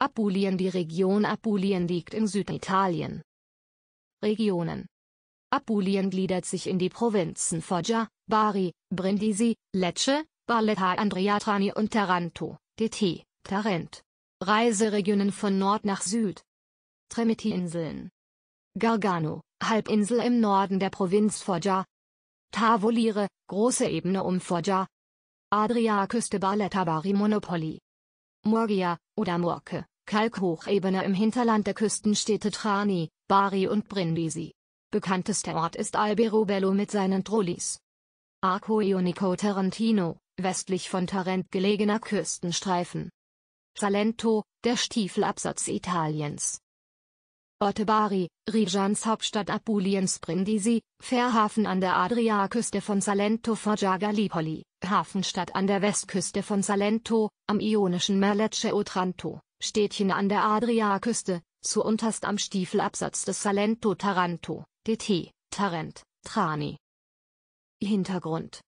Apulien Die Region Apulien liegt in Süditalien. Regionen Apulien gliedert sich in die Provinzen Foggia, Bari, Brindisi, Lecce, Barletta Andriatrani und Taranto, DT, Tarent. Reiseregionen von Nord nach Süd. Tremiti-Inseln. Gargano, Halbinsel im Norden der Provinz Foggia. Tavolire, große Ebene um Foggia. Adria-Küste Barletta Bari Monopoli. Morgia, oder Murke, Kalkhochebene im Hinterland der Küstenstädte Trani, Bari und Brindisi. Bekanntester Ort ist Alberobello mit seinen Trolleys. Arco Ionico Tarantino, westlich von Tarent gelegener Küstenstreifen. Salento, der Stiefelabsatz Italiens. Otebari, Rijans Hauptstadt Apuliens Brindisi, Fährhafen an der Adriaküste von Salento Foggia Gallipoli, Hafenstadt an der Westküste von Salento, am ionischen Merlecce Otranto, Städtchen an der Adriaküste, zu unterst am Stiefelabsatz des Salento Taranto, DT, Tarent, Trani. Hintergrund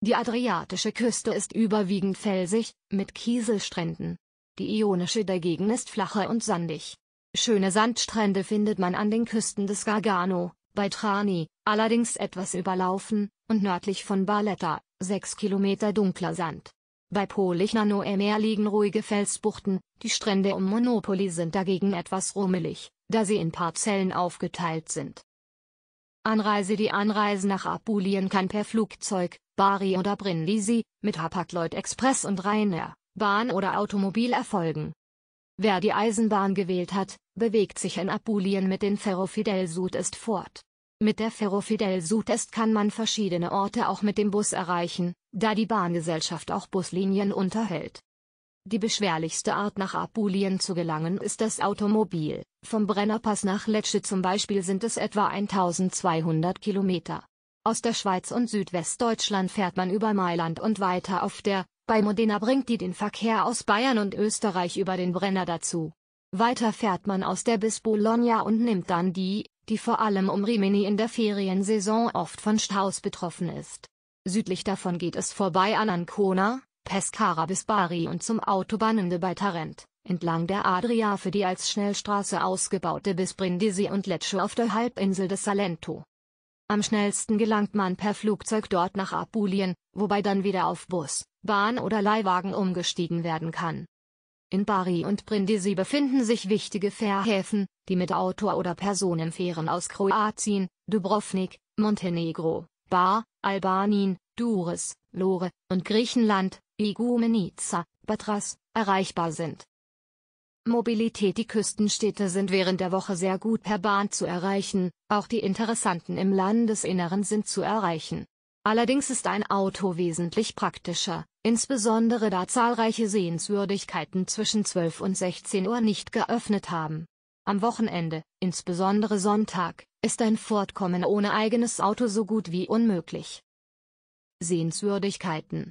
Die adriatische Küste ist überwiegend felsig, mit Kieselstränden. Die ionische dagegen ist flacher und sandig. Schöne Sandstrände findet man an den Küsten des Gargano, bei Trani, allerdings etwas überlaufen, und nördlich von Barletta, 6 Kilometer dunkler Sand. Bei Polichna Noemer liegen ruhige Felsbuchten, die Strände um Monopoli sind dagegen etwas rummelig, da sie in Parzellen aufgeteilt sind. Anreise Die Anreise nach Apulien kann per Flugzeug, Bari oder Brindisi, mit Hapag-Lloyd Express und Ryanair, Bahn oder Automobil erfolgen. Wer die Eisenbahn gewählt hat, bewegt sich in Apulien mit den Ferrofidel sud est fort. Mit der Ferrofidel sud est kann man verschiedene Orte auch mit dem Bus erreichen, da die Bahngesellschaft auch Buslinien unterhält. Die beschwerlichste Art nach Apulien zu gelangen ist das Automobil, vom Brennerpass nach Lecce zum Beispiel sind es etwa 1200 Kilometer. Aus der Schweiz und Südwestdeutschland fährt man über Mailand und weiter auf der, bei Modena bringt die den Verkehr aus Bayern und Österreich über den Brenner dazu. Weiter fährt man aus der bis Bologna und nimmt dann die, die vor allem um Rimini in der Feriensaison oft von Staus betroffen ist. Südlich davon geht es vorbei an Ancona, Pescara bis Bari und zum Autobahnende bei Tarent, entlang der Adria für die als Schnellstraße ausgebaute bis Brindisi und Lecce auf der Halbinsel des Salento. Am schnellsten gelangt man per Flugzeug dort nach Apulien, wobei dann wieder auf Bus, Bahn oder Leihwagen umgestiegen werden kann. In Bari und Brindisi befinden sich wichtige Fährhäfen, die mit Auto- oder Personenfähren aus Kroatien, Dubrovnik, Montenegro, Bar, Albanien, Durres, Lore und Griechenland, Igumenica, Patras, erreichbar sind. Mobilität Die Küstenstädte sind während der Woche sehr gut per Bahn zu erreichen, auch die interessanten im Landesinneren sind zu erreichen. Allerdings ist ein Auto wesentlich praktischer, insbesondere da zahlreiche Sehenswürdigkeiten zwischen 12 und 16 Uhr nicht geöffnet haben. Am Wochenende, insbesondere Sonntag, ist ein Fortkommen ohne eigenes Auto so gut wie unmöglich. Sehenswürdigkeiten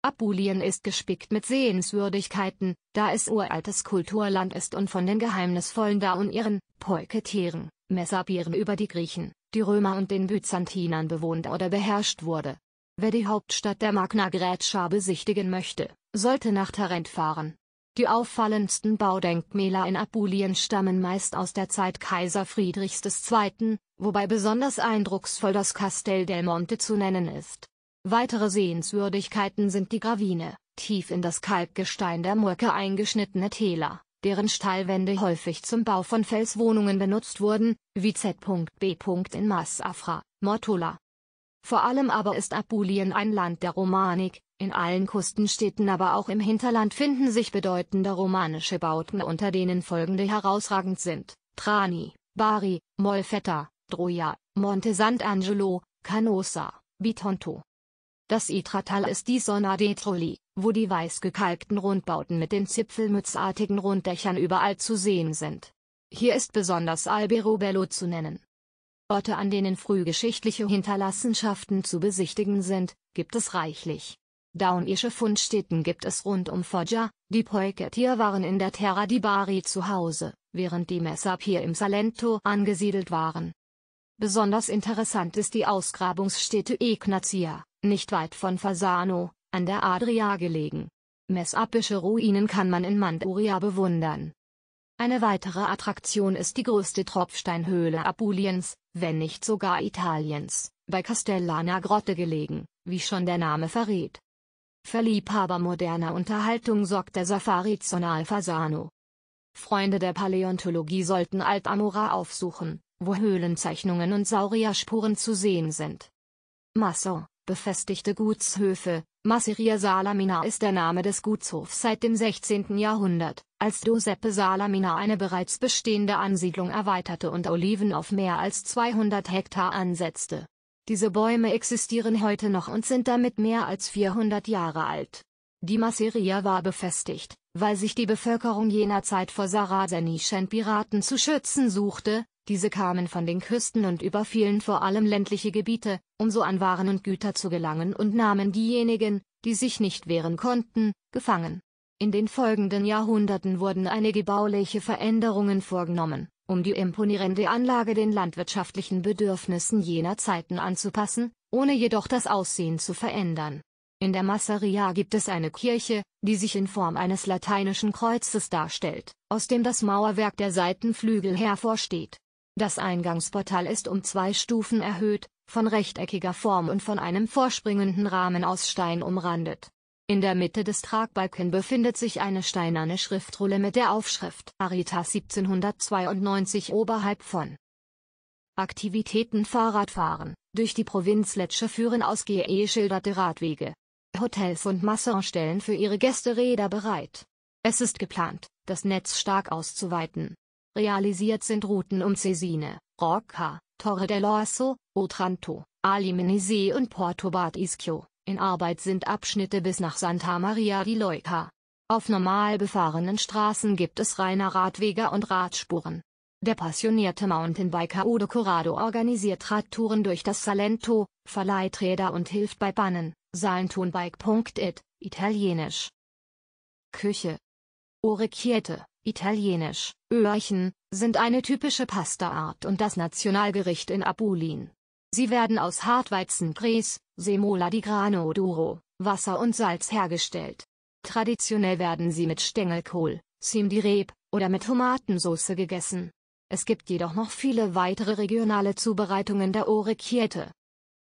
Apulien ist gespickt mit Sehenswürdigkeiten, da es uraltes Kulturland ist und von den geheimnisvollen Daunieren, Poiketieren, Messapieren über die Griechen, die Römer und den Byzantinern bewohnt oder beherrscht wurde. Wer die Hauptstadt der Magna Graecia besichtigen möchte, sollte nach Tarent fahren. Die auffallendsten Baudenkmäler in Apulien stammen meist aus der Zeit Kaiser Friedrichs II., wobei besonders eindrucksvoll das Castel del Monte zu nennen ist. Weitere Sehenswürdigkeiten sind die Gravine, tief in das Kalkgestein der Murke eingeschnittene Täler, deren Stallwände häufig zum Bau von Felswohnungen benutzt wurden, wie Z.B. in Masafra, Mortola. Vor allem aber ist Apulien ein Land der Romanik, in allen Küstenstädten aber auch im Hinterland finden sich bedeutende romanische Bauten unter denen folgende herausragend sind, Trani, Bari, Molfetta, Droja, Monte Sant'Angelo, Canossa, Bitonto. Das Itratal ist die Sonna dei Trolli, wo die weiß gekalkten Rundbauten mit den zipfelmützartigen Runddächern überall zu sehen sind. Hier ist besonders Alberobello zu nennen. Orte, an denen frühgeschichtliche Hinterlassenschaften zu besichtigen sind, gibt es reichlich. Daunische Fundstätten gibt es rund um Foggia, die Poiketier waren in der Terra di Bari zu Hause, während die Messapier im Salento angesiedelt waren. Besonders interessant ist die Ausgrabungsstätte Egnatia, nicht weit von Fasano, an der Adria gelegen. Messapische Ruinen kann man in Manduria bewundern. Eine weitere Attraktion ist die größte Tropfsteinhöhle Apuliens, wenn nicht sogar Italiens, bei Castellana Grotte gelegen, wie schon der Name verrät. Für Liebhaber moderner Unterhaltung sorgt der safari Zonal Fasano. Freunde der Paläontologie sollten Altamora aufsuchen, wo Höhlenzeichnungen und Saurierspuren zu sehen sind. Masson Befestigte Gutshöfe, Masseria Salamina ist der Name des Gutshofs seit dem 16. Jahrhundert, als Giuseppe Salamina eine bereits bestehende Ansiedlung erweiterte und Oliven auf mehr als 200 Hektar ansetzte. Diese Bäume existieren heute noch und sind damit mehr als 400 Jahre alt. Die Masseria war befestigt, weil sich die Bevölkerung jener Zeit vor sarazenischen Piraten zu schützen suchte, diese kamen von den Küsten und überfielen vor allem ländliche Gebiete, um so an Waren und Güter zu gelangen und nahmen diejenigen, die sich nicht wehren konnten, gefangen. In den folgenden Jahrhunderten wurden einige bauliche Veränderungen vorgenommen, um die imponierende Anlage den landwirtschaftlichen Bedürfnissen jener Zeiten anzupassen, ohne jedoch das Aussehen zu verändern. In der Masseria gibt es eine Kirche, die sich in Form eines lateinischen Kreuzes darstellt, aus dem das Mauerwerk der Seitenflügel hervorsteht. Das Eingangsportal ist um zwei Stufen erhöht, von rechteckiger Form und von einem vorspringenden Rahmen aus Stein umrandet. In der Mitte des Tragbalken befindet sich eine steinerne Schriftrolle mit der Aufschrift Arita 1792 oberhalb von Aktivitäten Fahrradfahren, durch die Provinz Lecce führen schilderte Radwege. Hotels und Massen stellen für ihre Gäste Räder bereit. Es ist geplant, das Netz stark auszuweiten. Realisiert sind Routen um Cesine, Rocca, Torre dell'Orso, Otranto, Alimenese und Porto Bad Ischio. In Arbeit sind Abschnitte bis nach Santa Maria di Leuca. Auf normal befahrenen Straßen gibt es reine Radwege und Radspuren. Der passionierte Mountainbiker Udo Corrado organisiert Radtouren durch das Salento, verleiht Räder und hilft bei Bannen. Salentonbike.it, italienisch. Küche. Orecchiette Italienisch, Öhrchen, sind eine typische Pastaart und das Nationalgericht in Apulien. Sie werden aus Hartweizenkreis, Semola di grano duro, Wasser und Salz hergestellt. Traditionell werden sie mit Stängelkohl, Sim oder mit Tomatensauce gegessen. Es gibt jedoch noch viele weitere regionale Zubereitungen der Orecchiette.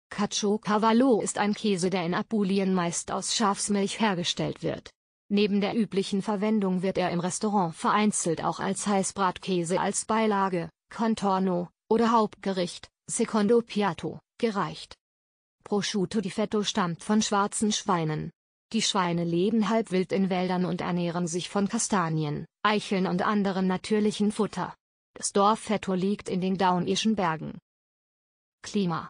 Cacio Cavallo ist ein Käse, der in Apulien meist aus Schafsmilch hergestellt wird. Neben der üblichen Verwendung wird er im Restaurant vereinzelt auch als Heißbratkäse als Beilage, Contorno, oder Hauptgericht, Secondo Piatto, gereicht. Prosciutto di Fetto stammt von schwarzen Schweinen. Die Schweine leben halbwild in Wäldern und ernähren sich von Kastanien, Eicheln und anderem natürlichen Futter. Das Dorf Fetto liegt in den Daunischen Bergen. Klima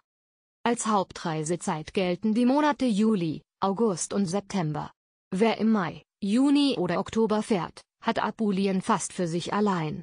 Als Hauptreisezeit gelten die Monate Juli, August und September. Wer im Mai, Juni oder Oktober fährt, hat Apulien fast für sich allein.